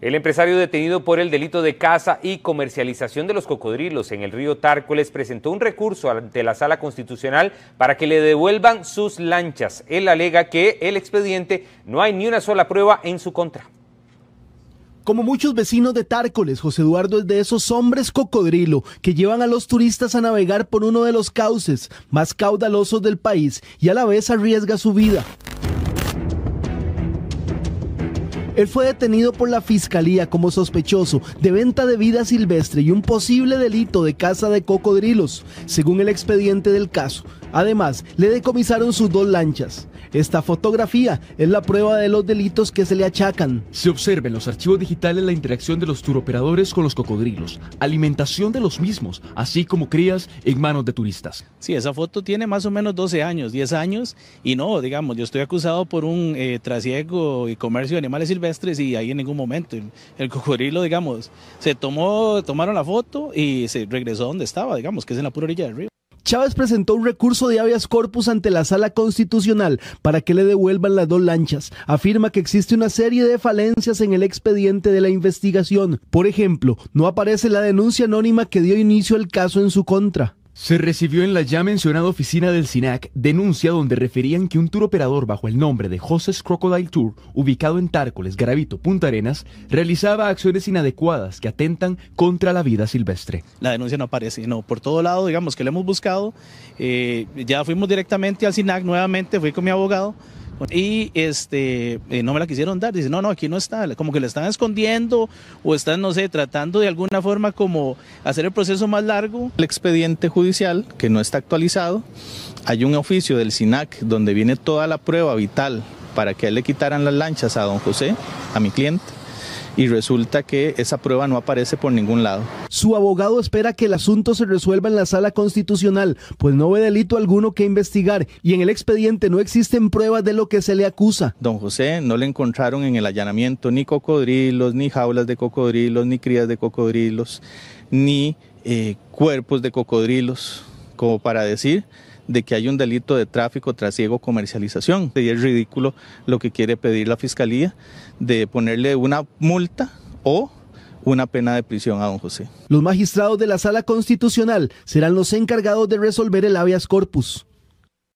El empresario detenido por el delito de caza y comercialización de los cocodrilos en el río Tárcoles presentó un recurso ante la Sala Constitucional para que le devuelvan sus lanchas. Él alega que el expediente no hay ni una sola prueba en su contra. Como muchos vecinos de Tárcoles, José Eduardo es de esos hombres cocodrilo que llevan a los turistas a navegar por uno de los cauces más caudalosos del país y a la vez arriesga su vida. Él fue detenido por la fiscalía como sospechoso de venta de vida silvestre y un posible delito de caza de cocodrilos, según el expediente del caso. Además, le decomisaron sus dos lanchas. Esta fotografía es la prueba de los delitos que se le achacan. Se observa en los archivos digitales la interacción de los turoperadores con los cocodrilos, alimentación de los mismos, así como crías en manos de turistas. Sí, esa foto tiene más o menos 12 años, 10 años, y no, digamos, yo estoy acusado por un eh, trasiego y comercio de animales silvestres y ahí en ningún momento el, cocodrilo, digamos, se tomó, tomaron la foto y se regresó donde estaba, digamos, que es en la pura orilla del río. Chávez presentó un recurso de habeas corpus ante la Sala Constitucional para que le devuelvan las dos lanchas. Afirma que existe una serie de falencias en el expediente de la investigación. Por ejemplo, no aparece la denuncia anónima que dio inicio al caso en su contra. Se recibió en la ya mencionada oficina del SINAC denuncia donde referían que un tour operador bajo el nombre de José's Crocodile Tour, ubicado en Tárcoles, Garavito, Punta Arenas, realizaba acciones inadecuadas que atentan contra la vida silvestre. La denuncia no aparece, no, por todo lado, digamos que la hemos buscado, eh, ya fuimos directamente al SINAC nuevamente, fui con mi abogado, y este, eh, no me la quisieron dar. Dice, no, no, aquí no está. Como que la están escondiendo o están, no sé, tratando de alguna forma como hacer el proceso más largo. El expediente judicial, que no está actualizado, hay un oficio del SINAC donde viene toda la prueba vital para que le quitaran las lanchas a don José, a mi cliente, y resulta que esa prueba no aparece por ningún lado. Su abogado espera que el asunto se resuelva en la sala constitucional, pues no ve delito alguno que investigar y en el expediente no existen pruebas de lo que se le acusa. Don José no le encontraron en el allanamiento ni cocodrilos, ni jaulas de cocodrilos, ni crías de cocodrilos, ni eh, cuerpos de cocodrilos, como para decir de que hay un delito de tráfico, trasiego, comercialización. Y es ridículo lo que quiere pedir la fiscalía de ponerle una multa o una pena de prisión a don José. Los magistrados de la Sala Constitucional serán los encargados de resolver el habeas corpus.